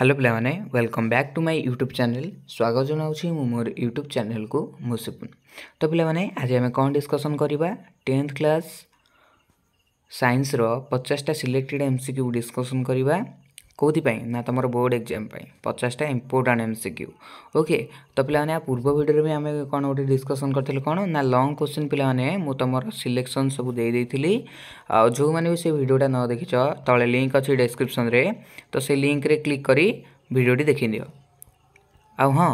Hello ପିଲାମାନେ welcome back to my YouTube channel ସ୍ୱାଗତ ଜଣାଉଛି ମୁଁ ମୋର ୟୁଟ୍ୟୁବ୍ ଚ୍ୟାନେଲ୍କୁ ମୁଁ ସିପୁନ୍ ତ ପିଲାମାନେ ଆଜି ଆମେ କ'ଣ ଡିସ୍କସନ୍ କରିବା ଟେନ୍ଥ କ୍ଲାସ୍ ସାଇନ୍ସର ପଚାଶଟା selected M C Q discussion କରିବା कौपी ना तुम बोर्ड एक्जाम पचासटा इंपोर्टाट एम सिक्यू ओके तो पाने पूर्व भिडियो भी आम कौन गोटे डिस्कसन करते कौन ना लंग क्वेश्चन पे तुम सिलेक्शन सब दे आ जो मैंने भी सी भिडा न देखी तले लिंक अच्छे डिस्क्रिपस तो से लिंक क्लिक कर भिडटी दि हाँ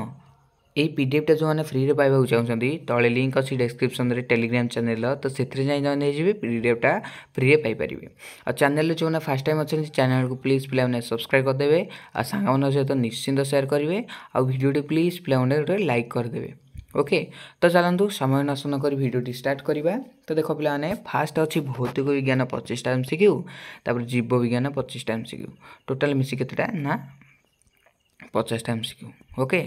এই ପିଡ଼ିଏଫ୍ଟା ଯେଉଁମାନେ ଫ୍ରିରେ ପାଇବାକୁ ଚାହୁଁଛନ୍ତି ତଳେ ଲିଙ୍କ୍ ଅଛି ଡେସ୍କ୍ରିପ୍ସନ୍ରେ ଟେଲିଗ୍ରାମ୍ ଚ୍ୟାନେଲ୍ର ତ ସେଥିରେ ଯାଇ ଯେଉଁମାନେ ନେଇଯିବେ ପିଡ଼ିଏଫ୍ଟା ଫ୍ରିରେ ପାଇପାରିବେ ଆଉ ଚ୍ୟାନେଲ୍ରେ ଯେଉଁମାନେ ଫାର୍ଷ୍ଟ ଟାଇମ୍ ଅଛନ୍ତି ଚ୍ୟାନେଲ୍କୁ ପ୍ଲିଜ୍ ପିଲାମାନେ ସବସ୍କ୍ରାଇବ୍ କରିଦେବେ ଆଉ ସାଙ୍ଗମାନଙ୍କ ସହିତ ନିଶ୍ଚିନ୍ତ ସେୟାର କରିବେ ଆଉ ଭିଡ଼ିଓଟି ପ୍ଲିଜ୍ ପିଲାମାନେ ଗୋଟେ ଲାଇକ୍ କରିଦେବେ ওকে তো চালু সময় নষ্ট নকি ভিডিওটি স্টার্ট করা তো দেখ পিলা মানে ফার্স্ট অছি ভৌতিক বিজ্ঞান পঁচিশটা এমসিকিউ তাপরে জীব বিজ্ঞান পঁচিশটা এমসিকিউ টোটাল মিশি কতটা না पचास टाइम सिक्यू ओके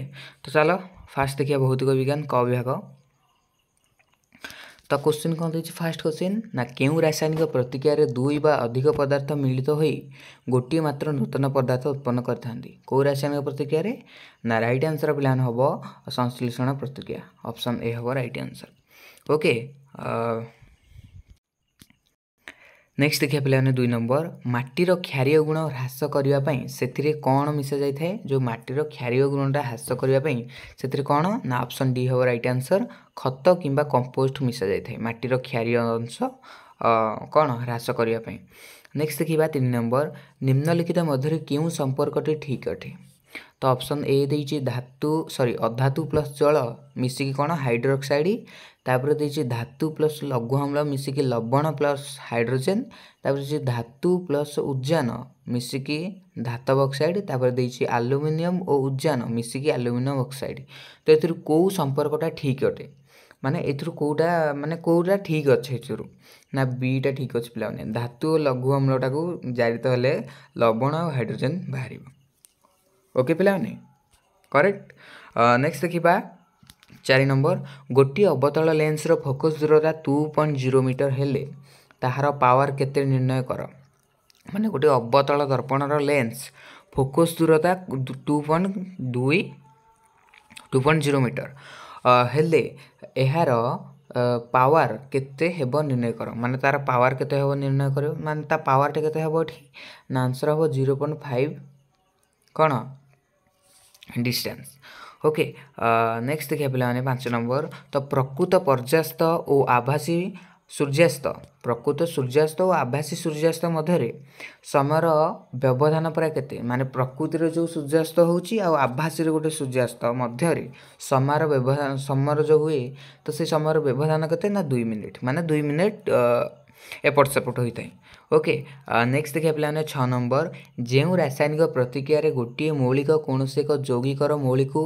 तो चलो फास्ट देखिए भौतिक विज्ञान क विभाग तो क्वेश्चन कौन देखिए फास्ट क्वेश्चन ना के रासायनिक प्रतिक्रिय दुई बा अधिक पदार्थ मिलित हो गोटे मात्र नूतन पदार्थ उत्पन्न करो रासायनिक प्रतिक्रिय ना रईट आन्सर प्लान हम संश्लेषण प्रतिक्रिया अप्सन ए हम रईट आन्सर ओके ନେକ୍ସଟ ଦେଖିବା ପିଲାମାନେ ଦୁଇ ନମ୍ବର ମାଟିର କ୍ଷାରୀୟ ଗୁଣ ହ୍ରାସ କରିବା ପାଇଁ ସେଥିରେ କ'ଣ ମିଶାଯାଇଥାଏ ଯେଉଁ ମାଟିର କ୍ଷାରୀୟ ଗୁଣଟା ହ୍ରାସ କରିବା ପାଇଁ ସେଥିରେ କ'ଣ ନା ଅପସନ୍ ଡି ହେବ ରାଇଟ୍ ଆନ୍ସର୍ ଖତ କିମ୍ବା କମ୍ପୋଷ୍ଟ ମିଶାଯାଇଥାଏ ମାଟିର କ୍ଷାରୀୟ ଅଂଶ କ'ଣ ହ୍ରାସ କରିବା ପାଇଁ ନେକ୍ସଟ ଦେଖିବା ତିନି ନମ୍ବର ନିମ୍ନଲିଖିତ ମଧ୍ୟରେ କେଉଁ ସମ୍ପର୍କଟି ଠିକ୍ ଅଟେ ତ ଅପସନ୍ ଏ ଦେଇଛି ଧାତୁ ସରି ଅଧାତୁ ପ୍ଲସ୍ ଜଳ ମିଶିକି କ'ଣ ହାଇଡ୍ରୋକ୍ସାଇଡ଼ ତାପରେ ଦେଇଛି ଧାତୁ ପ୍ଲସ୍ ଲଘୁଅମ୍ଳ ମିଶିକି ଲବଣ ପ୍ଲସ୍ ହାଇଡ୍ରୋଜେନ୍ ତାପରେ ଦେଇଛି ଧାତୁ ପ୍ଲସ୍ ଉଜାନ ମିଶିକି ଧାତବ ଅକ୍ସାଇଡ଼ ତାପରେ ଦେଇଛି ଆଲୁମିନିୟମ୍ ଓ ଉଜାନ ମିଶିକି ଆଲୁମିନିୟମ୍ ଅକ୍ସାଇଡ଼ ତ ଏଥିରୁ କେଉଁ ସମ୍ପର୍କଟା ଠିକ୍ ଅଟେ ମାନେ ଏଥିରୁ କେଉଁଟା ମାନେ କେଉଁଟା ଠିକ୍ ଅଛି ଏଥିରୁ ନା ବିଟା ଠିକ୍ ଅଛି ପିଲାମାନେ ଧାତୁ ଓ ଲଘୁ ଅମ୍ଳଟାକୁ ଜାରିତ ହେଲେ ଲବଣ ଆଉ ହାଇଡ୍ରୋଜେନ୍ ବାହାରିବ ଓକେ ପିଲାମାନେ କରେକ୍ଟ ନେକ୍ସଟ ଦେଖିବା ଚାରି ନମ୍ବର ଗୋଟିଏ ଅବତଳ ଲେନ୍ସର ଫୋକସ୍ ଦୂରତା ଟୁ ପଏଣ୍ଟ ଜିରୋ ମିଟର ହେଲେ ତାହାର ପାୱାର କେତେ ନିର୍ଣ୍ଣୟ କର ମାନେ ଗୋଟିଏ ଅବତଳ ଦର୍ପଣର ଲେନ୍ସ ଫୋକସ୍ ଦୂରତା ଟୁ ପଏଣ୍ଟ ଦୁଇ ଟୁ ପଏଣ୍ଟ ଜିରୋ ମିଟର ହେଲେ ଏହାର ପାୱାର କେତେ ହେବ ନିର୍ଣ୍ଣୟ କର ମାନେ ତା'ର ପାୱାର କେତେ ହେବ ନିର୍ଣ୍ଣୟ କରିବ ମାନେ ତା ପାୱାରଟା କେତେ ହେବ ଏଠି ନା ଆନ୍ସର୍ ହେବ ଜିରୋ ପଏଣ୍ଟ ଫାଇଭ୍ କ'ଣ ଡିଷ୍ଟାନ୍ସ ओके नेक्स्ट देखिया पहिला पांच नंबर तो त प्रकृत पर्यास्त आभासी सूर्यास्त प्रकृत सूर्यास्त आभासी मध्य समय व्यवधान प्राय केते मान प्रकृति जो सूर्यास्त हो आभासी आभासी सूर्यास्त मध्य समय समर समय जो से समय व्यवधान दुई मिनट मुई मिनिट एपट सेपट होता है ओके नेक्स्ट देखिए पे छः नंबर जो रासायनिक प्रतिक्रिय गोटे मौलिक कौन से एक जौगिकर मौलिक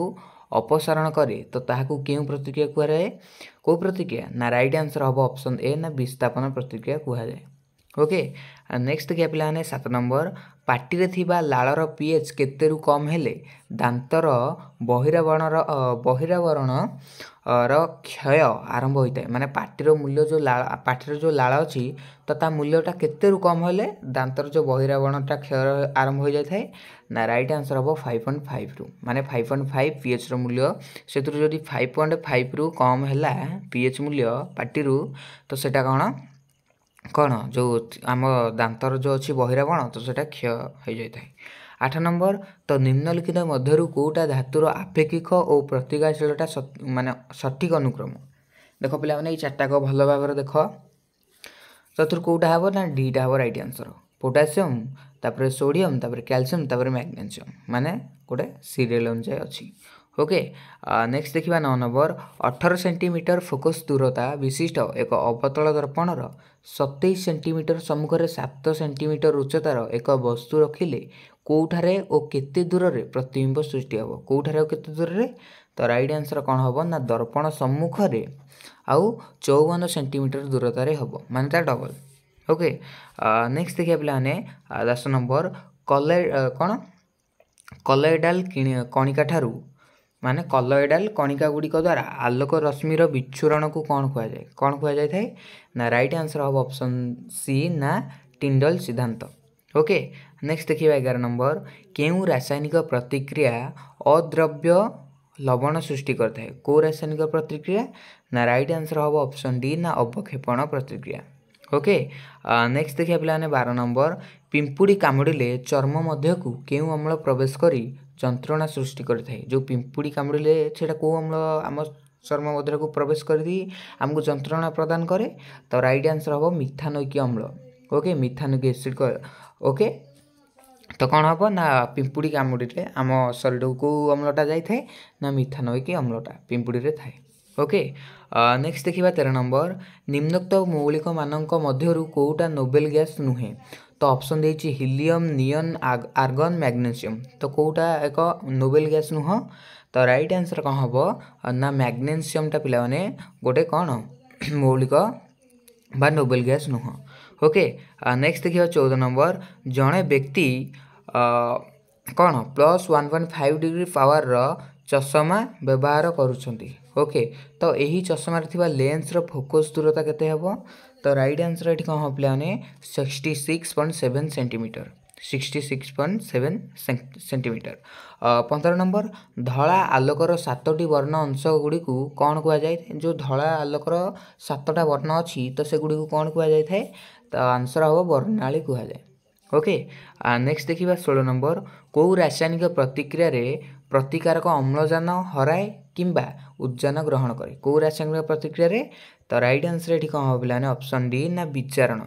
अपसारण कै तो क्यों प्रतिक्रिया कहुए कौ प्रतिक्रिया ना रईट आंसर हम अप्सन ए ना विस्थापन प्रतिक्रिया कहुए ओके नेक्स्ट देखिए पे सात नंबर ପାଟିରେ ଥିବା ଲାଳର ପି ଏଚ୍ କେତେରୁ କମ୍ ହେଲେ ଦାନ୍ତର ବହିରାବରଣର ବହିରାବରଣର କ୍ଷୟ ଆରମ୍ଭ ହୋଇଥାଏ ମାନେ ପାଟିର ମୂଲ୍ୟ ଯେଉଁ ଲାଳ ପାଟିର ଯେଉଁ ଲାଳ ଅଛି ତ ତା ମୂଲ୍ୟଟା କେତେରୁ କମ୍ ହେଲେ ଦାନ୍ତର ଯେଉଁ ବହିରାବରଣଟା କ୍ଷୟ ଆରମ୍ଭ ହୋଇଯାଇଥାଏ ନା ରାଇଟ୍ ଆନ୍ସର୍ ହେବ ଫାଇଭ୍ ପଏଣ୍ଟ ଫାଇଭ୍ରୁ ମାନେ ଫାଇଭ୍ ପଏଣ୍ଟ ଫାଇଭ୍ ପି ଏଚ୍ର ମୂଲ୍ୟ ସେଥିରୁ ଯଦି ଫାଇଭ୍ ପଏଣ୍ଟ ଫାଇଭ୍ରୁ କମ୍ ହେଲା ପି ଏଚ୍ ମୂଲ୍ୟ ପାଟିରୁ ତ ସେଇଟା କ'ଣ କ'ଣ ଯେଉଁ ଆମ ଦାନ୍ତର ଯେଉଁ ଅଛି ବହିରା କ'ଣ ତ ସେଇଟା କ୍ଷୟ ହୋଇଯାଇଥାଏ ଆଠ ନମ୍ବର ତ ନିମ୍ନଲିଖିତ ମଧ୍ୟରୁ କେଉଁଟା ଧାତୁର ଆପେକ୍ଷିକ ଓ ପ୍ରତିକ୍ରିୟାଶୀଳତା ମାନେ ସଠିକ୍ ଅନୁକ୍ରମ ଦେଖ ପିଲାମାନେ ଏଇ ଚାରିଟାକ ଭଲ ଭାବରେ ଦେଖ ସେଥିରୁ କେଉଁଟା ହେବ ନା ଦୁଇଟା ହେବ ରାଇଟ୍ ଆନ୍ସର ପୋଟାସିୟମ୍ ତାପରେ ସୋଡ଼ିୟମ୍ ତାପରେ କ୍ୟାଲସିୟମ୍ ତାପରେ ମ୍ୟାଗ୍ନେସିୟମ୍ ମାନେ ଗୋଟେ ସିରିଏଲ୍ ଅନୁଯାୟୀ ଅଛି ओके नेक्स्ट देखा नौ नंबर अठर सेमिटर फोकस दूरता विशिष्ट एक अबतल दर्पणर सतैश सेमिटर सम्मुखें सत सेमिटर उच्चतार एक वस्तु रखिले कौठार और केत दूर से प्रतिबिंब सृष्टि हे कौटे आते दूर से तो रईट आंसर कौन हम ना दर्पण सम्मुखें आउ चौवन सेमिटर दूरतार हे मान तर डबल ओके नेक्स्ट देखिए पे दस नंबर कले कौन कलेडाल किणिका ठारू ମାନେ କଲଏଡ଼ାଲ କଣିକାଗୁଡ଼ିକ ଦ୍ୱାରା ଆଲୋକ ରଶ୍ମିର ବିଚ୍ଛୁରଣକୁ କ'ଣ କୁହାଯାଏ କ'ଣ କୁହାଯାଇଥାଏ ନା ରାଇଟ୍ ଆନ୍ସର୍ ହେବ ଅପସନ୍ ସି ନା ଟିଣ୍ଡଲ ସିଦ୍ଧାନ୍ତ ଓକେ ନେକ୍ସଟ ଦେଖିବା ଏଗାର ନମ୍ବର କେଉଁ ରାସାୟନିକ ପ୍ରତିକ୍ରିୟା ଅଦ୍ରବ୍ୟ ଲବଣ ସୃଷ୍ଟି କରିଥାଏ କେଉଁ ରାସାୟନିକ ପ୍ରତିକ୍ରିୟା ନା ରାଇଟ୍ ଆନ୍ସର୍ ହେବ ଅପସନ୍ ଡି ନା ଅବକ୍ଷେପଣ ପ୍ରତିକ୍ରିୟା ଓକେ ନେକ୍ସଟ ଦେଖିବା ପିଲାମାନେ ବାର ନମ୍ବର ପିମ୍ପୁଡ଼ି କାମୁଡ଼ିଲେ ଚର୍ମ ମଧ୍ୟକୁ କେଉଁ ଅମ୍ଳ ପ୍ରବେଶ କରି ଯନ୍ତ୍ରଣା ସୃଷ୍ଟି କରିଥାଏ ଯେଉଁ ପିମ୍ପୁଡ଼ି କାମୁଡ଼ିଲେ ସେଇଟା କେଉଁ ଅମ୍ଳ ଆମ ଚର୍ମବଦ୍ରାକୁ ପ୍ରବେଶ କରିଦେଇ ଆମକୁ ଯନ୍ତ୍ରଣା ପ୍ରଦାନ କରେ ତ ରାଇଟ୍ ଆନ୍ସର୍ ହେବ ମିଥାନୋଇକି ଅମ୍ଳ ଓକେ ମିଥାନୋଇକି ଏସିଡ଼୍ ଓକେ ତ କ'ଣ ହେବ ନା ପିମ୍ପୁଡ଼ି କାମୁଡ଼ିରେ ଆମ ଶରୀରକୁ କେଉଁ ଅମ୍ଳଟା ଯାଇଥାଏ ନା ମିଥାନୋଇକି ଅମ୍ଳଟା ପିମ୍ପୁଡ଼ିରେ ଥାଏ ଓକେ ନେକ୍ସଟ ଦେଖିବା ତେର ନମ୍ବର ନିମ୍ନୋକ୍ତ ମୌଳିକମାନଙ୍କ ମଧ୍ୟରୁ କେଉଁଟା ନୋବେଲ୍ ଗ୍ୟାସ୍ ନୁହେଁ ତ ଅପସନ୍ ଦେଇଛି ହିଲିୟମ୍ ନିଅନ୍ ଆର୍ଗନ୍ ମ୍ୟାଗ୍ନେସିୟମ୍ ତ କେଉଁଟା ଏକ ନୋବେଲ୍ ଗ୍ୟାସ୍ ନୁହଁ ତ ରାଇଟ୍ ଆନ୍ସର୍ କ'ଣ ହେବ ନା ମ୍ୟାଗ୍ନେସିୟମ୍ଟା ପିଲାମାନେ ଗୋଟେ କ'ଣ ମୌଳିକ ବା ନୋବେଲ୍ ଗ୍ୟାସ୍ ନୁହଁ ଓକେ ନେକ୍ସଟ ଦେଖିବା ଚଉଦ ନମ୍ବର ଜଣେ ବ୍ୟକ୍ତି କ'ଣ plus one point five degree ପାୱାରର ଚଷମା ବ୍ୟବହାର କରୁଛନ୍ତି ଓକେ ତ ଏହି ଚଷମାରେ ଥିବା ଲେନ୍ସର ଫୋକସ୍ ଦୂରତା କେତେ ହେବ ତ ରାଇଟ୍ ଆନ୍ସର୍ ଏଠି କ'ଣ ହେବ ପିଲାମାନେ sixty six point seven centimetre sixty six point seven centimetre ପନ୍ଦର ନମ୍ବର ଧଳା ଆଲୋକର ସାତଟି ବର୍ଣ୍ଣ ଅଂଶଗୁଡ଼ିକୁ କ'ଣ କୁହାଯାଏ ଯେଉଁ ଧଳା ଆଲୋକର ସାତଟା ବର୍ଣ୍ଣ ଅଛି ତ ସେଗୁଡ଼ିକୁ କ'ଣ କୁହାଯାଇଥାଏ ତ ଆନ୍ସର୍ ହେବ ବର୍ଣ୍ଣାଳୀ କୁହାଯାଏ ଓକେ ନେକ୍ସଟ ଦେଖିବା ଷୋହଳ ନମ୍ବର କେଉଁ ରାସାୟନିକ ପ୍ରତିକ୍ରିୟାରେ ପ୍ରତିକାରକ ଅମ୍ଳଜାନ ହରାଏ କିମ୍ବା ଉଜ୍ଜନ ଗ୍ରହଣ କରେ କେଉଁ ରାସାୟନିକ ପ୍ରତିକ୍ରିୟାରେ ତ ରାଇଟ୍ ଆନ୍ସର୍ ଏଠି କ'ଣ ହେବ ପିଲାମାନେ ଅପସନ୍ ଡି ନା ବିଚାରଣ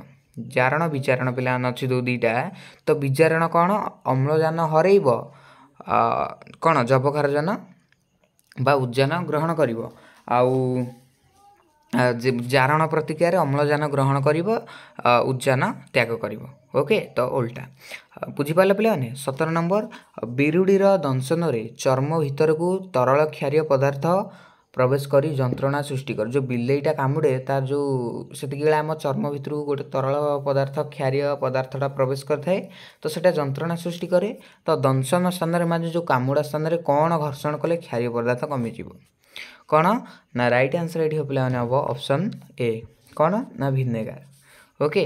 ଜାରଣ ବିଚାରଣ ପିଲାମାନେ ଅଛି ଯେଉଁ ଦୁଇଟା ତ ବିଚାରଣ କ'ଣ ଅମ୍ଳଜାନ ହରେଇବ କ'ଣ ଯବକ୍ଷାରଜାନ ବା ଉଦ୍ଜାନ ଗ୍ରହଣ କରିବ ଆଉ ଜାରଣ ପ୍ରତିକ୍ରିୟାରେ ଅମ୍ଳଜାନ ଗ୍ରହଣ କରିବ ଉଦ୍ଜାନ ତ୍ୟାଗ କରିବ ଓକେ ତ ଓଲଟା ବୁଝିପାରିଲେ ପିଲାମାନେ ସତର ନମ୍ବର ବିରୁଡ଼ିର ଦଂଶନରେ ଚର୍ମ ଭିତରକୁ ତରଳ କ୍ଷାରୀୟ ପଦାର୍ଥ ପ୍ରବେଶ କରି ଯନ୍ତ୍ରଣା ସୃଷ୍ଟି କରେ ଯେଉଁ ବିଲେଇଟା କାମୁଡ଼େ ତା'ର ଯେଉଁ ସେତିକିବେଳେ ଆମ ଚର୍ମ ଭିତରକୁ ଗୋଟେ ତରଳ ପଦାର୍ଥ କ୍ଷାରୀୟ ପଦାର୍ଥଟା ପ୍ରବେଶ କରିଥାଏ ତ ସେଇଟା ଯନ୍ତ୍ରଣା ସୃଷ୍ଟି କରେ ତ ଦଂଶନ ସ୍ଥାନରେ ମାନେ ଯେଉଁ କାମୁଡ଼ା ସ୍ଥାନରେ କ'ଣ ଘର୍ଷଣ କଲେ କ୍ଷାରୀୟ ପଦାର୍ଥ କମିଯିବ କ'ଣ ନା ରାଇଟ୍ ଆନ୍ସର୍ ଏଇଠି ପିଲାମାନେ ହେବ ଅପସନ୍ ଏ କ'ଣ ନା ଭିନେଗାର ଓକେ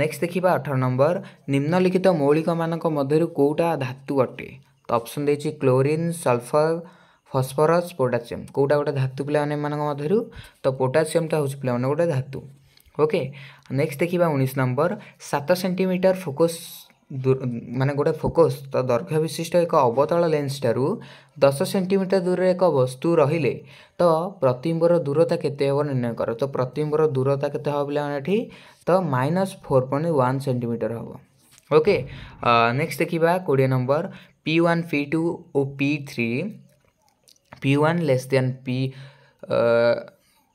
ନେକ୍ସଟ ଦେଖିବା ଅଠର ନମ୍ବର ନିମ୍ନଲିଖିତ ମୌଳିକମାନଙ୍କ ମଧ୍ୟରୁ କେଉଁଟା ଧାତୁ ଅଟେ ତ ଅପସନ୍ ଦେଇଛି କ୍ଲୋରିନ୍ ସଲଫର ଫସଫରସ୍ ପୋଟାସିୟମ୍ କେଉଁଟା ଗୋଟେ ଧାତୁ ପିଲାମାନଙ୍କ ମଧ୍ୟରୁ ତ ପୋଟାସିୟମ୍ଟା ହେଉଛି ପିଲାମାନେ ଗୋଟେ ଧାତୁ ଓକେ ନେକ୍ସଟ ଦେଖିବା ଉଣେଇଶ ନମ୍ବର ସାତ ସେଣ୍ଟିମିଟର ଫୋକସ୍ ମାନେ ଗୋଟେ ଫୋକସ୍ ତ ଦୈର୍ଘ୍ୟ ବିଶିଷ୍ଟ ଏକ ଅବତଳ ଲେନ୍ସଠାରୁ ଦଶ ସେଣ୍ଟିମିଟର ଦୂରରେ ଏକ ବସ୍ତୁ ରହିଲେ ତ ପ୍ରତିମ୍ବର ଦୂରତା କେତେ ହେବ ନିର୍ଣ୍ଣୟ କର ତ ପ୍ରତିମ୍ବର ଦୂରତା କେତେ ହେବ ପିଲାମାନେ ଏଠି ତ minus four point one centimetre ହେବ ଓକେ ନେକ୍ସଟ ଦେଖିବା କୋଡ଼ିଏ number P one P two ଓ P three P one less than P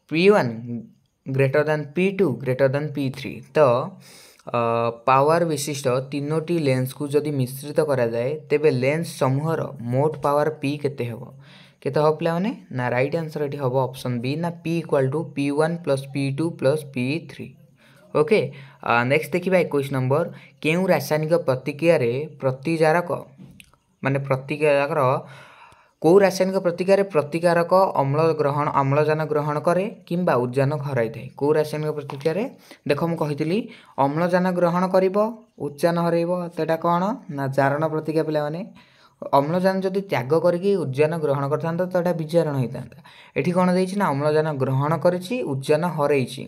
P one greater than P two greater than P three ତ ପାୱାର ବିଶିଷ୍ଟ ତିନୋଟି ଲେନ୍ସକୁ ଯଦି ମିଶ୍ରିତ କରାଯାଏ ତେବେ ଲେନ୍ସ ସମୂହର ମୋଟ ପାୱାର ପି କେତେ ହେବ କେତେ ହେବ ପିଲାମାନେ ନା ରାଇଟ୍ ଆନ୍ସର୍ ଏଠି ହେବ ଅପସନ୍ ବି ନା P equal to P one plus P two plus P three okay next ଦେଖିବା ଏକୋଇଶ ନମ୍ବର କେଉଁ ରାସାୟନିକ ପ୍ରତିକ୍ରିୟାରେ ପ୍ରତିଜାରକ ମାନେ ପ୍ରତିକ୍ରିୟାର କେଉଁ ରାସାୟନିକ ପ୍ରତିକ୍ରିୟାରେ ପ୍ରତିକାରକ ଅମ୍ଳ ଗ୍ରହଣ ଅମ୍ଳଜାନ ଗ୍ରହଣ କରେ କିମ୍ବା ଉଦ୍ଜାନ ହରାଇଥାଏ କେଉଁ ରାସାୟନିକ ପ୍ରତିକ୍ରିୟାରେ ଦେଖ ମୁଁ କହିଥିଲି ଅମ୍ଳଜାନ ଗ୍ରହଣ କରିବ ଉଦ୍ଜାନ ହରାଇବ ସେଇଟା କ'ଣ ନା ଜାରଣ ପ୍ରତିକ୍ରିୟା ପିଲାମାନେ ଅମ୍ଳଜାନ ଯଦି ତ୍ୟାଗ କରିକି ଉଦ୍ଜାନ ଗ୍ରହଣ କରିଥାନ୍ତା ତ ଏଇଟା ବିଜାରଣ ହେଇଥାନ୍ତା ଏଠି କ'ଣ ଦେଇଛି ନା ଅମ୍ଳଜାନ ଗ୍ରହଣ କରିଛି ଉଦ୍ଜାନ ହରେଇଛି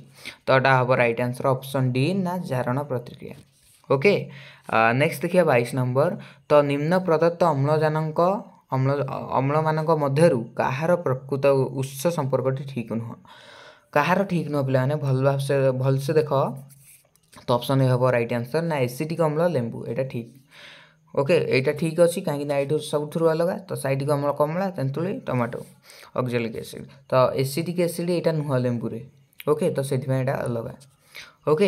ତ ଏଇଟା ହେବ ରାଇଟ୍ ଆନ୍ସର୍ ଅପସନ୍ ଡି ନା ଜାରଣ ପ୍ରତିକ୍ରିୟା ଓକେ ନେକ୍ସଟ ଦେଖିବା ବାଇଶ ନମ୍ବର ତ ନିମ୍ନ ପ୍ରଦତ୍ତ ଅମ୍ଳଜାନଙ୍କ ଅମ୍ଳ ଅମ୍ଳମାନଙ୍କ ମଧ୍ୟରୁ କାହାର ପ୍ରକୃତ ଉତ୍ସ ସମ୍ପର୍କଟି ଠିକ୍ ନୁହଁ କାହାର ଠିକ୍ ନୁହଁ ପିଲାମାନେ ଭଲ ଭାବସେ ଭଲସେ ଦେଖ ତ ଅପସନ୍ ଏ ହେବ ରାଇଟ୍ ଆନ୍ସର୍ ନା ଏସିଟିକ୍ ଅମ୍ଳ ଲେମ୍ବୁ ଏଇଟା ଠିକ୍ ଓକେ ଏଇଟା ଠିକ୍ ଅଛି କାହିଁକିନା ଏଇଠୁ ସବୁଥିରୁ ଅଲଗା ତ ସାଇଟିକ୍ ଅମ୍ଳ କମଳା ତେନ୍ତୁଳି ଟମାଟୋ ଅକ୍ଜାଲିକ୍ ଏସିଡ଼୍ ତ ଏସିଟିକ୍ ଏସିଡ଼୍ ଏଇଟା ନୁହଁ ଲେମ୍ବୁରେ ଓକେ ତ ସେଥିପାଇଁ ଏଇଟା ଅଲଗା ओके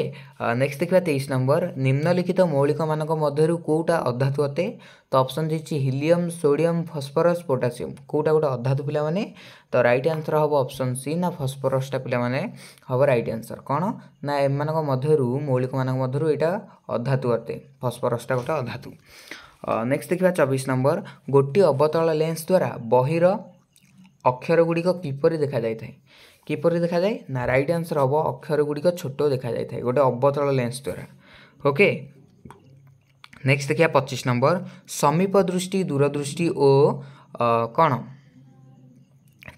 नेक्स्ट देखा तेईस नंबर निम्नलिखित मौलिक मानक मधर कौटा अधातु अटे तो ऑप्शन दे हीलियम सोडियम फस्फरस पोटासीयम कौटा गोटे अधातु पे तो रईट आंसर हम ऑप्शन सी ना फस्फरसटा पे हम रईट आंसर कौन ना एम मधर मौलिक मानक मधर यहाँ अधातु अटे फस्फरसटा गोटे अधातु नेक्स्ट देखा चबीस नंबर गोटे अबतल लेंस द्वारा बहर अक्षर गुड़िक किपर देखा जाए କିପରି ଦେଖାଯାଏ ନା ରାଇଟ୍ ଆନ୍ସର୍ ହେବ ଅକ୍ଷର ଗୁଡ଼ିକ ଛୋଟ ଦେଖାଯାଇଥାଏ ଗୋଟେ ଅବତଳ ଲେନ୍ସ ଦ୍ୱାରା ଓକେ ନେକ୍ସଟ ଦେଖିବା ପଚିଶ ନମ୍ବର ସମୀପ ଦୃଷ୍ଟି ଦୂରଦୃଷ୍ଟି ଓ କ'ଣ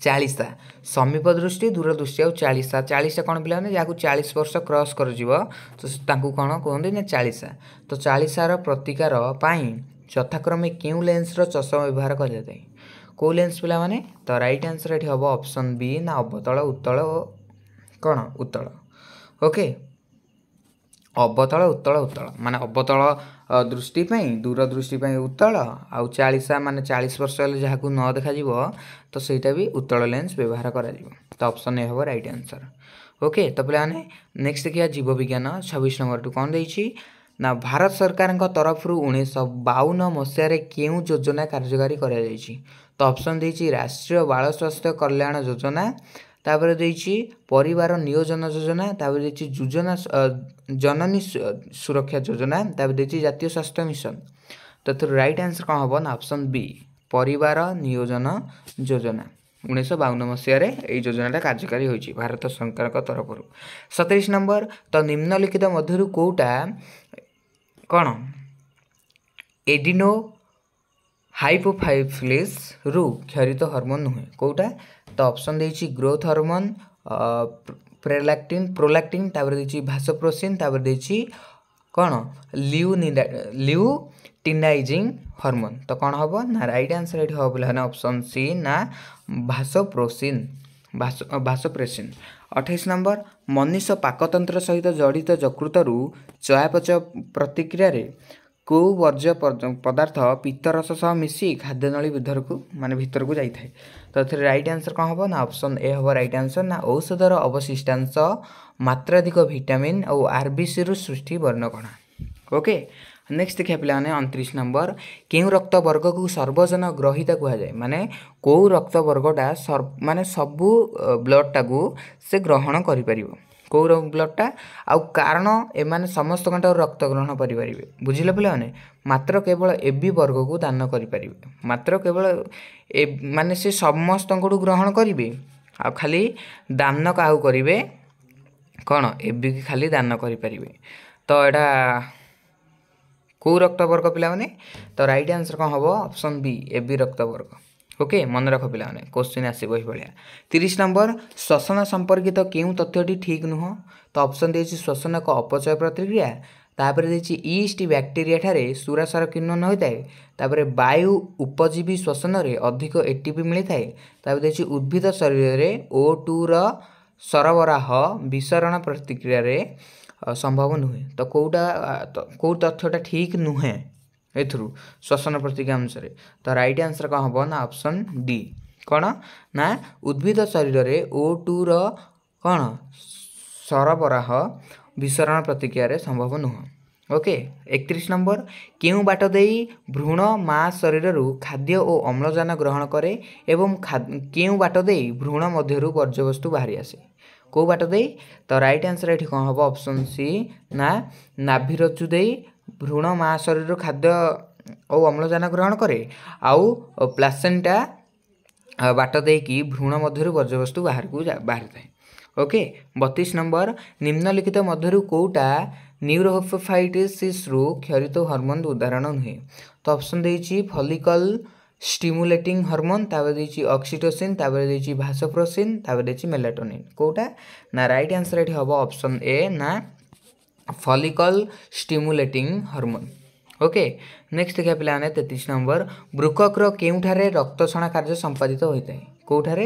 ଚାଳିଶା ସମୀପ ଦୃଷ୍ଟି ଦୂରଦୃଷ୍ଟି ଆଉ ଚାଳିଶା ଚାଳିଶା କ'ଣ ପିଲାମାନେ ଯାହାକୁ ଚାଳିଶ ବର୍ଷ କ୍ରସ୍ କରାଯିବ ତ ତାଙ୍କୁ କ'ଣ କୁହନ୍ତି ନା ଚାଳିଶା ତ ଚାଳିଶାର ପ୍ରତିକାର ପାଇଁ ଯଥାକ୍ରମେ କେଉଁ ଲେନ୍ସର ଚଷମା ବ୍ୟବହାର କରାଯାଇଥାଏ कौ लेंस पे मैंने तो रईट आंसर ये हम अपसन बी ना अबतल उत्तल कौन उत्तल ओके अबतल उत्तल उत्तल मान अबतल दृष्टिपी दूर दृष्टिपी उत्तल आ चालीसा मान चालीस वर्ष जहाँ को न देखा तो सहीटा भी उत्तल लेंस व्यवहार करपसन ए हम रईट आंसर ओके तो पे नेक्स्ट देखिए जीव विज्ञान छब्स नंबर टू कौन दे ना भारत सरकार तरफ़ उन्नीस बावन मसीह के योजना कार्यकारी তো ଅପସନ୍ ଦେଇଛି ରାଷ୍ଟ୍ରୀୟ ବାଳ ସ୍ୱାସ୍ଥ୍ୟ କଲ୍ୟାଣ ଯୋଜନା ତାପରେ ଦେଇଛି ପରିବାର ନିୟୋଜନ ଯୋଜନା ତାପରେ ଦେଇଛି ଯୋଜନା ଜନନୀ ସୁରକ୍ଷା ଯୋଜନା ତାପରେ ଦେଇଛି ଜାତୀୟ ସ୍ୱାସ୍ଥ୍ୟ ମିଶନ ତ ଏଥିରୁ ରାଇଟ୍ ଆନ୍ସର୍ କ'ଣ ହେବ ନା ଅପସନ୍ ବି ପରିବାର ନିୟୋଜନ ଯୋଜନା ଉଣେଇଶହ ବାଉନ ମସିହାରେ ଏହି ଯୋଜନାଟା କାର୍ଯ୍ୟକାରୀ ହୋଇଛି ଭାରତ ସରକାରଙ୍କ ତରଫରୁ ସତେଇଶ ନମ୍ବର ତ ନିମ୍ନଲିଖିତ ମଧ୍ୟରୁ କେଉଁଟା କ'ଣ ଏଡିନୋ ହାଇପୋଫାଇବ୍ରିଲ୍ସରୁ କ୍ଷରିତ ହର୍ମୋନ୍ ନୁହେଁ କେଉଁଟା ତ ଅପସନ୍ ଦେଇଛି ଗ୍ରୋଥ୍ ହର୍ମୋନ୍ ପ୍ରେଲାକ୍ଟିନ୍ ପ୍ରୋଲାକ୍ଟିନ୍ ତାପରେ ଦେଇଛି ଭାସପ୍ରୋସିନ୍ ତାପରେ ଦେଇଛି କ'ଣ ଲିଉ ଲିଉ ଟିନାଇଜିଂ ହର୍ମୋନ୍ ତ କ'ଣ ହେବ ନା ରାଇଟ୍ ଆନ୍ସର୍ ଏଠି ହେବ ନା ଅପସନ୍ ସି ନା ଭାସପ୍ରୋସିନ୍ ଭାସ ଭାସପ୍ରେସିନ୍ ଅଠେଇଶ ନମ୍ବର ମନୁଷ୍ୟ ପାକତନ୍ତ୍ର ସହିତ ଜଡ଼ିତ ଯକୃତରୁ ଚୟାପଚୟ ପ୍ରତିକ୍ରିୟାରେ କେଉଁ ବର୍ଜ୍ୟ ପଦାର୍ଥ ପିତ୍ତରସ ସହ ମିଶି ଖାଦ୍ୟନଳୀ ଭିତରକୁ ମାନେ ଭିତରକୁ ଯାଇଥାଏ ତ ଏଥିରେ ରାଇଟ୍ ଆନ୍ସର୍ କ'ଣ ହେବ ନା ଅପସନ୍ ଏ ହେବ ରାଇଟ୍ ଆନ୍ସର୍ ନା ଔଷଧର ଅବଶିଷ୍ଟାଂଶ ମାତ୍ରାଧିକ ଭିଟାମିନ୍ ଆଉ ଆର୍ବିସିରୁ ସୃଷ୍ଟି ବର୍ଣ୍ଣକଣା ଓକେ ନେକ୍ସଟ ଦେଖିବା ପିଲାମାନେ ଅଣତିରିଶ ନମ୍ବର କେଉଁ ରକ୍ତବର୍ଗକୁ ସର୍ବଜନ ଗ୍ରହିତା କୁହାଯାଏ ମାନେ କେଉଁ ରକ୍ତବର୍ଗଟା ମାନେ ସବୁ ବ୍ଲଡ଼ଟାକୁ ସେ ଗ୍ରହଣ କରିପାରିବ କେଉଁ ରଙ୍ଗ ବ୍ଲଡ଼୍ଟା ଆଉ କାରଣ ଏମାନେ ସମସ୍ତଙ୍କଠାରୁ ରକ୍ତ ଗ୍ରହଣ କରିପାରିବେ ବୁଝିଲେ ପିଲାମାନେ ମାତ୍ର କେବଳ ଏ ବି ବର୍ଗକୁ ଦାନ କରିପାରିବେ ମାତ୍ର କେବଳ ଏ ମାନେ ସେ ସମସ୍ତଙ୍କଠୁ ଗ୍ରହଣ କରିବେ ଆଉ ଖାଲି ଦାନ କାହାକୁ କରିବେ କ'ଣ ଏ ବି ଖାଲି ଦାନ କରିପାରିବେ ତ ଏଇଟା କେଉଁ ରକ୍ତବର୍ଗ ପିଲାମାନେ ତ ରାଇଟ୍ ଆନ୍ସର କ'ଣ ହେବ ଅପସନ୍ ବି ଏ ବି ରକ୍ତବର୍ଗ ওকে মনে রাখ পিলামানে কোশ্চিন আসবে এইভাবে তিরিশ নম্বর শ্বসন সম্পর্কিত কেউ তথ্যটি ঠিক নুহ তো অপসন দিয়েছি শ্বসন এক অপচয় প্রতিক্রিয়া তাপরে দিয়েছি ইস্ট ব্যাকটেরিয়া ঠারে সুরাসার কিন্নন হয়ে তাপরে বায়ু উপজীবী শ্বসনরে অধিক এটিপি মিলিথায়ে তাপরে দিয়েছি উদ্ভিদ শরীরে ও টুর সরবরাহ বিসরণ প্রতিক্রিয়ার সম্ভব নুহে তো কোটা কেউ তথ্যটা ঠিক নুহে ଏଥିରୁ ଶ୍ୱସନ ପ୍ରତିକ୍ରିୟା ଅନୁସାରେ ତ ରାଇଟ୍ ଆନ୍ସର କ'ଣ ହେବ ନା ଅପସନ୍ ଡି କ'ଣ ନା ଉଦ୍ଭିଦ ଶରୀରରେ ଓ ଟୁର କ'ଣ ସରବରାହ ବିଶରଣ ପ୍ରତିକ୍ରିୟାରେ ସମ୍ଭବ ନୁହଁ ଓକେ ଏକତିରିଶ ନମ୍ବର କେଉଁ ବାଟ ଦେଇ ଭ୍ରୂଣ ମା ଶରୀରରୁ ଖାଦ୍ୟ ଓ ଅମ୍ଳଜାନ ଗ୍ରହଣ କରେ ଏବଂ କେଉଁ ବାଟ ଦେଇ ଭ୍ରୂଣ ମଧ୍ୟରୁ ବର୍ଜ୍ୟବସ୍ତୁ ବାହାରି ଆସେ କେଉଁ ବାଟ ଦେଇ ତ ରାଇଟ୍ ଆନ୍ସର ଏଠି କ'ଣ ହେବ ଅପସନ୍ ସି ନା ନାଭିରଜୁ ଦେଇ ଭ୍ରୂଣ ମା ଶରୀରରୁ ଖାଦ୍ୟ ଓ ଅମ୍ଳଜାନ ଗ୍ରହଣ କରେ ଆଉ ପ୍ଲାସେଣ୍ଟା ବାଟ ଦେଇକି ଭ୍ରୂଣ ମଧ୍ୟରୁ ବର୍ଜ୍ୟବସ୍ତୁ ବାହାରକୁ ବାହାରିଥାଏ ଓକେ ବତିଶ ନମ୍ବର ନିମ୍ନଲିଖିତ ମଧ୍ୟରୁ କେଉଁଟା ନ୍ୟୁରୋଫାଇଟିସିସ୍ରୁ କ୍ଷରିତ ହର୍ମୋନ୍ ଉଦାହରଣ ନୁହେଁ ତ ଅପସନ୍ ଦେଇଛି ଫଲିକଲ୍ স্টিমুলেটিং হরমোন তারপরে দিয়েছি অক্সিটোসিন তারপরে দিয়েছি ভাসোপ্রোসিন তারপরে দিয়েছি মেলাটোনিন কোটা না রাইট আনসার এটি হব অপশন এ না follicle stimulating hormone okay next ଦେଖିବା ପିଲାମାନେ ତେତିଶ ନମ୍ବର ବ୍ରୁକକ୍ର କେଉଁଠାରେ ରକ୍ତସଣା କାର୍ଯ୍ୟ ସମ୍ପାଦିତ ହୋଇଥାଏ କେଉଁଠାରେ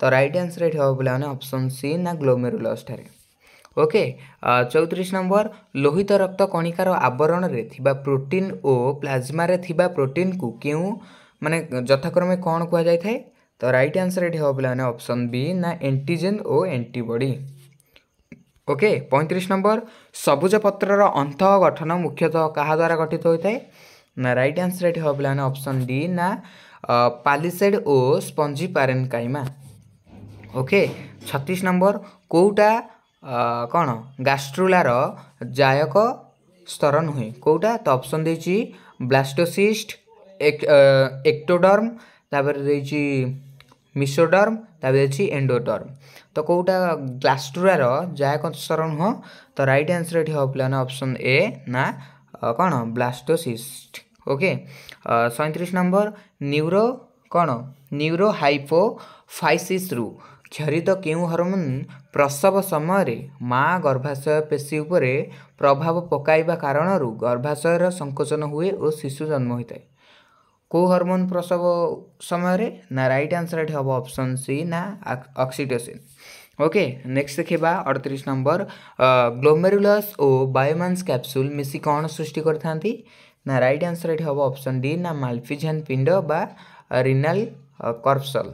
ତ ରାଇଟ୍ ଆନ୍ସର୍ ଏଠି ହେବ ପିଲାମାନେ ଅପସନ୍ ସି ନା ଗ୍ଲୋମେରୁଲସ୍ଠାରେ ଓକେ ଚଉତିରିଶ ନମ୍ବର ଲୋହିତ ରକ୍ତ କଣିକାର ଆବରଣରେ ଥିବା ପ୍ରୋଟିନ୍ ଓ ପ୍ଲାଜମାରେ ଥିବା ପ୍ରୋଟିନ୍କୁ କେଉଁ ମାନେ ଯଥାକ୍ରମେ କ'ଣ କୁହାଯାଇଥାଏ ତ ରାଇଟ୍ ଆନ୍ସର୍ ଏଠି ହେବ ପିଲାମାନେ ଅପସନ୍ ବି ନା ଏଣ୍ଟିଜେନ୍ ଓ ଏଣ୍ଟିବଡ଼ି ওকে পঁয়ত্রিশ নম্বর ସବୁଜ ପତ୍ରର ଅନ୍ତ ଗଠନ ମୁଖ୍ୟତଃ କାହା ଦ୍ୱାରା ଗଠିତ ହୋଇଥାଏ ନା ରାଇଟ୍ ଆନ୍ସର ଏଠି ହେବ ପିଲାମାନେ ଅପସନ୍ ଡି ନା ପାଲିସେଡ଼ ଓ ସ୍ପଞ୍ଜି ପାରେନ୍ କାଇମା ଓକେ ଛତିଶ ନମ୍ବର କେଉଁଟା କ'ଣ ଗାଷ୍ଟ୍ରୁଲାର ଜାୟକ ସ୍ତର ନୁହେଁ କେଉଁଟା ତ ଅପସନ୍ ଦେଇଛି ବ୍ଲାଷ୍ଟୋସିଷ୍ଟ ଏକ୍ଟୋଡର୍ମ ତାପରେ ଦେଇଛି ମିସୋଡର୍ମ ତାପରେ ଅଛି ଏଣ୍ଡୋଡର୍ମ ତ କେଉଁଟା ଗ୍ଲାଷ୍ଟୁରାର ଜାୟକସର ନୁହଁ ତ ରାଇଟ୍ ଆନ୍ସର୍ ଏଠି ହେବ ପିଲାମାନେ ଅପସନ୍ ଏ ନା କ'ଣ ବ୍ଲାଷ୍ଟୋସିଷ୍ଟ ଓକେ ସଇଁତିରିଶ ନମ୍ବର ନ୍ୟୁରୋ କ'ଣ ନ୍ୟୁରୋ ହାଇପୋ ଫାଇସିସ୍ରୁ କ୍ଷରିତ କେଉଁ ହରମୋନ୍ ପ୍ରସବ ସମୟରେ ମା ଗର୍ଭାଶୟ ପେଶୀ ଉପରେ ପ୍ରଭାବ ପକାଇବା କାରଣରୁ ଗର୍ଭାଶୟର ସଙ୍କୋଚନ ହୁଏ ଓ ଶିଶୁ ଜନ୍ମ ହୋଇଥାଏ कौ हरमोन प्रसव समय रे? ना रईट आंसर ये हम अपसन सी ना अक्सीटोसीन ओके नेक्स्ट देखा अड़तीस नंबर ग्लोमेरुलस और बायोमान्स कैप्सूल मिसी कौन सृष्टि कर ना रईट आंसर ये हम अपसन डी ना मालफिजन पिंड रिनाल कर्पसल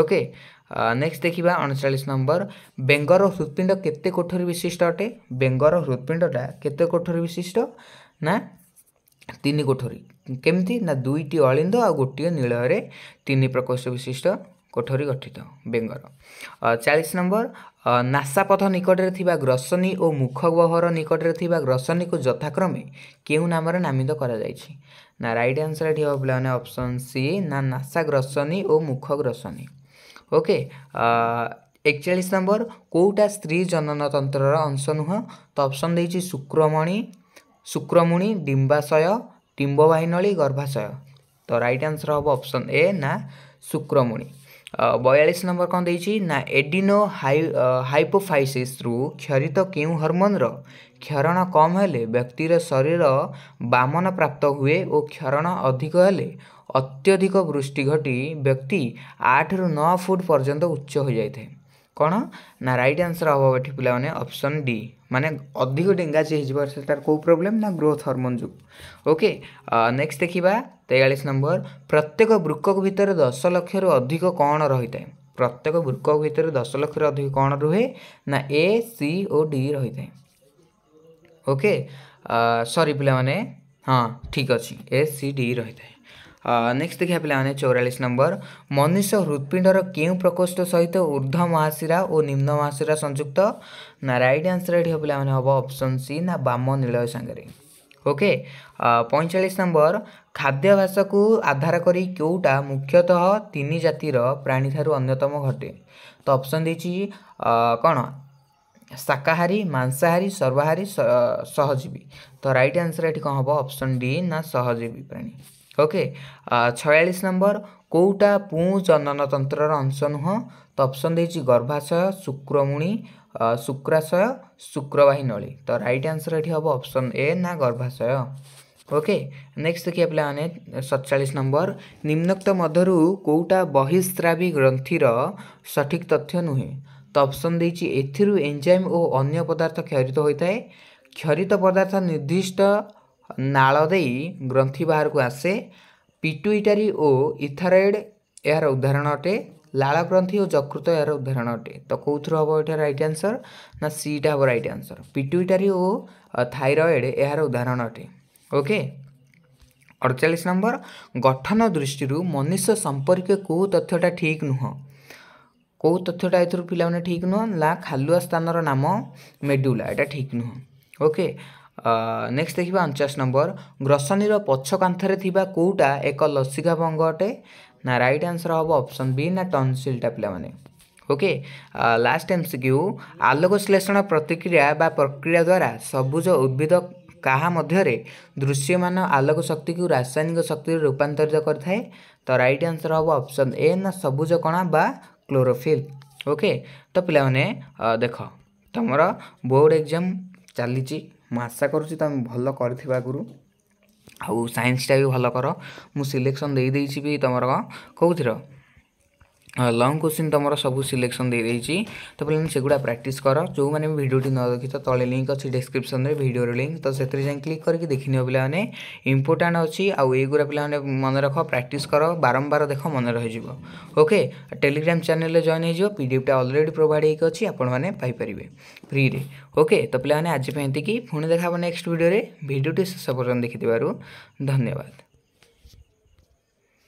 ओके नेक्स्ट देखा अणचाश नंबर बेंगर हृत्पिंड केते विशिष्ट अटे बेंगर हृत्पिंडा केते विशिष्ट ना तीन कोठरी କେମିତି ନା ଦୁଇଟି ଅଳିନ୍ଦ ଆଉ ଗୋଟିଏ ନୀଳରେ ତିନି ପ୍ରକୋଷ୍ଠ ବିଶିଷ୍ଟ କୋଠରୀ ଗଠିତ ବେଙ୍ଗର ଚାଳିଶ ନମ୍ବର ନାସାପଥ ନିକଟରେ ଥିବା ଗ୍ରସନୀ ଓ ମୁଖ ଗହର ନିକଟରେ ଥିବା ଗ୍ରସନୀକୁ ଯଥାକ୍ରମେ କେଉଁ ନାମରେ ନାମିତ କରାଯାଇଛି ନା ରାଇଟ୍ ଆନ୍ସର ଏଠି ହେବ ପିଲାମାନେ ଅପସନ୍ ସି ନା ନାସା ଗ୍ରସନୀ ଓ ମୁଖ ଗ୍ରସନୀ ଓକେ ଏକଚାଳିଶ ନମ୍ବର କେଉଁଟା ସ୍ତ୍ରୀ ଜନନତନ୍ତ୍ରର ଅଂଶ ନୁହଁ ତ ଅପସନ୍ ଦେଇଛି ଶୁକ୍ରମଣି ଶୁକ୍ରମୁଣି ଡିମ୍ବାଶୟ ଟିମ୍ବବାହିନଳୀ ଗର୍ଭାଶୟ ତ ରାଇଟ୍ ଆନ୍ସର୍ ହେବ ଅପସନ୍ ଏ ନା ଶୁକ୍ରମଣି ବୟାଳିଶ ନମ୍ବର କ'ଣ ଦେଇଛି ନା ଏଡିନୋ ହାଇ ହାଇପୋଫାଇସିସ୍ରୁ କ୍ଷରିତ କେଉଁ ହରମୋନ୍ର କ୍ଷରଣ କମ୍ ହେଲେ ବ୍ୟକ୍ତିର ଶରୀର ବାମନ ପ୍ରାପ୍ତ ହୁଏ ଓ କ୍ଷରଣ ଅଧିକ ହେଲେ ଅତ୍ୟଧିକ ବୃଷ୍ଟି ଘଟି ବ୍ୟକ୍ତି ଆଠରୁ ନଅ ଫୁଟ୍ ପର୍ଯ୍ୟନ୍ତ ଉଚ୍ଚ ହୋଇଯାଇଥାଏ କ'ଣ ନା ରାଇଟ୍ ଆନ୍ସର୍ ହେବ ଏଠି ପିଲାମାନେ ଅପସନ୍ ଡି ମାନେ ଅଧିକ ଡେଙ୍ଗା ଯିଏ ହେଇଯିବ ସେ ତାର କେଉଁ ପ୍ରୋବ୍ଲେମ୍ ନା ଗ୍ରୋଥ୍ ହର୍ମୋନ୍ ଯୋଗୁଁ ଓକେ ନେକ୍ସଟ ଦେଖିବା ତେୟାଳିଶ ନମ୍ବର ପ୍ରତ୍ୟେକ ବୃକ ଭିତରେ ଦଶ ଲକ୍ଷରୁ ଅଧିକ କ'ଣ ରହିଥାଏ ପ୍ରତ୍ୟେକ ବୃକ ଭିତରେ ଦଶ ଲକ୍ଷରୁ ଅଧିକ କ'ଣ ରୁହେ ନା ଏ ସି ଓ ଡି ରହିଥାଏ ଓକେ ସରି ପିଲାମାନେ ହଁ ଠିକ୍ ଅଛି ଏ ସି ଡି ରହିଥାଏ ନେକ୍ସଟ ଦେଖିବା ପିଲାମାନେ ଚଉରାଳିଶ ନମ୍ବର ମନୁଷ୍ୟ ହୃତ୍ପିଣ୍ଡର କେଉଁ ପ୍ରକୋଷ୍ଠ ସହିତ ଉର୍ଦ୍ଧ୍ୱ ମହାଶିରା ଓ ନିମ୍ନ ମହାଶିରା ସଂଯୁକ୍ତ ନା ରାଇଟ୍ ଆନ୍ସର ଏଠି ପିଲାମାନେ ହେବ ଅପସନ୍ ସି ନା ବାମ ନିଳୟ ସାଙ୍ଗରେ ଓକେ ପଇଁଚାଳିଶ ନମ୍ବର ଖାଦ୍ୟାଭାସକୁ ଆଧାର କରି କେଉଁଟା ମୁଖ୍ୟତଃ ତିନି ଜାତିର ପ୍ରାଣୀଠାରୁ ଅନ୍ୟତମ ଘଟେ ତ ଅପସନ୍ ଦେଇଛି କ'ଣ ଶାକାହାରୀ ମାଂସାହାରୀ ସର୍ବାହାରୀ ସହଜୀବୀ ତ ରାଇଟ୍ ଆନ୍ସର ଏଠି କ'ଣ ହେବ ଅପସନ୍ ଡି ନା ସହଜୀବୀ ପ୍ରାଣୀ ओके छयाालिस नम्बर कोहीटा पुननतन्त्रर अंश नुहसन दिन्छ गर्भाशय शुक्रमुणि शुक्राशय शुक्रवाही नी त राइट आन्सर एट हे अप्सन ए ना गर्भाशय ओके नेक्स्ट देखिया पहिला सतचालिस नम्बर निम्नक्त मधरु केही बहिस्त्रावी ग्रन्थि सठिक तथ्य नुहे त अप्सन एथिरु एन्जाइम ओ अन्य पदार्थ क्षरित हुने क्षरित पदार्थ निर्दिष्ट ନାଳ ଦେଇ ଗ୍ରନ୍ଥି ବାହାରକୁ ଆସେ ପିଟୁଇଟାରୀ ଓ ଇଥାରଏଡ଼ ଏହାର ଉଦାହରଣ ଅଟେ ଲାଳ ଗ୍ରନ୍ଥି ଓ ଯକୃତ ଏହାର ଉଦାହରଣ ଅଟେ ତ କେଉଁଥିରୁ ହେବ ଏଠାରେ ରାଇଟ୍ ଆନ୍ସର୍ ନା ସିଟା ହେବ ରାଇଟ୍ ଆନ୍ସର୍ ପିଟୁଇଟାରୀ ଓ ଥାଇରଏଡ଼ ଏହାର ଉଦାହରଣ ଅଟେ ଓକେ ଅଡ଼ଚାଳିଶ ନମ୍ବର ଗଠନ ଦୃଷ୍ଟିରୁ ମନୁଷ୍ୟ ସମ୍ପର୍କୀୟ କେଉଁ ତଥ୍ୟଟା ଠିକ୍ ନୁହଁ କେଉଁ ତଥ୍ୟଟା ଏଥିରୁ ପିଲାମାନେ ଠିକ୍ ନୁହଁ ନା ଖାଲୁଆ ସ୍ଥାନର ନାମ ମେଡ଼ୁଲା ଏଇଟା ଠିକ୍ ନୁହଁ ଓକେ ନେକ୍ସଟ ଦେଖିବା ଅଣଚାଶ ନମ୍ବର ଗ୍ରସନୀର ପଛ କାନ୍ଥରେ ଥିବା କେଉଁଟା ଏକ ଲସିକା ଭଙ୍ଗ ଅଟେ ନା ରାଇଟ୍ ଆନ୍ସର ହେବ ଅପସନ୍ ବି ନା ଟନସିଲ୍ଟା ପିଲାମାନେ okay last M C Q ଆଲୋକଶ୍ଲେଷଣ ପ୍ରତିକ୍ରିୟା ବା ପ୍ରକ୍ରିୟା ଦ୍ୱାରା ସବୁଜ ଉଦ୍ଭିଦ କାହା ମଧ୍ୟରେ ଦୃଶ୍ୟମାନ ଆଲୋକ ଶକ୍ତିକୁ ରାସାୟନିକ ଶକ୍ତିରେ ରୂପାନ୍ତରିତ କରିଥାଏ ତ ରାଇଟ୍ ଆନ୍ସର ହେବ ଅପସନ୍ ଏ ନା ସବୁଜ କଣା ବା କ୍ଲୋରୋଫିଲ୍ ଓକେ ତ ପିଲାମାନେ ଦେଖ ତୁମର ବୋର୍ଡ଼ ଏକ୍ଜାମ୍ ଚାଲିଛି ମୁଁ ଆଶା କରୁଛି ତୁମେ ଭଲ କରିଥିବା ଆଗରୁ ଆଉ ସାଇନ୍ସଟା ବି ଭଲ କର ମୁଁ ସିଲେକ୍ସନ୍ ଦେଇଦେଇଛି ବି ତୁମର କେଉଁଥିର লং কোଶ୍ଚିନ୍ ତୁମର ସବୁ ସିଲେକ୍ସନ୍ ଦେଇଦେଇଛି ତ ପିଲାମାନେ ସେଗୁଡ଼ା ପ୍ରାକ୍ଟିସ୍ କର ଯେଉଁମାନେ ବି ଭିଡ଼ିଓଟି ନ ଦେଖିଛ ତଳେ ଲିଙ୍କ୍ ଅଛି ଡିସ୍କ୍ରିପ୍ସନ୍ରେ ଭିଡ଼ିଓର ଲିଙ୍କ୍ ତ ସେଥିରେ ଯାଇ କ୍ଲିକ୍ କରିକି ଦେଖିନିଅ ପିଲାମାନେ ଇମ୍ପୋର୍ଟାଣ୍ଟ ଅଛି ଆଉ ଏଇଗୁଡ଼ା ପିଲାମାନେ ମନେ ରଖ ପ୍ରାକ୍ଟିସ୍ କର ବାରମ୍ବାର ଦେଖ ମନେ ରହିଯିବ ଓକେ ଟେଲିଗ୍ରାମ୍ ଚ୍ୟାନେଲ୍ରେ ଜଏନ୍ ହେଇଯିବ ପିଡ଼ିଏଫ୍ଟା ଅଲରେଡ଼ି ପ୍ରୋଭାଇଡ଼ ହେଇକି ଅଛି ଆପଣମାନେ ପାଇପାରିବେ ଫ୍ରିରେ ଓକେ ତ ପିଲାମାନେ ଆଜି ପାଇଁ ଏତିକି ପୁଣି ଦେଖା ହେବ ନେକ୍ସଟ ଭିଡ଼ିଓରେ ଭିଡ଼ିଓଟି ଶେଷ ପର୍ଯ୍ୟନ୍ତ ଦେଖିଥିବାରୁ ଧନ୍ୟବାଦ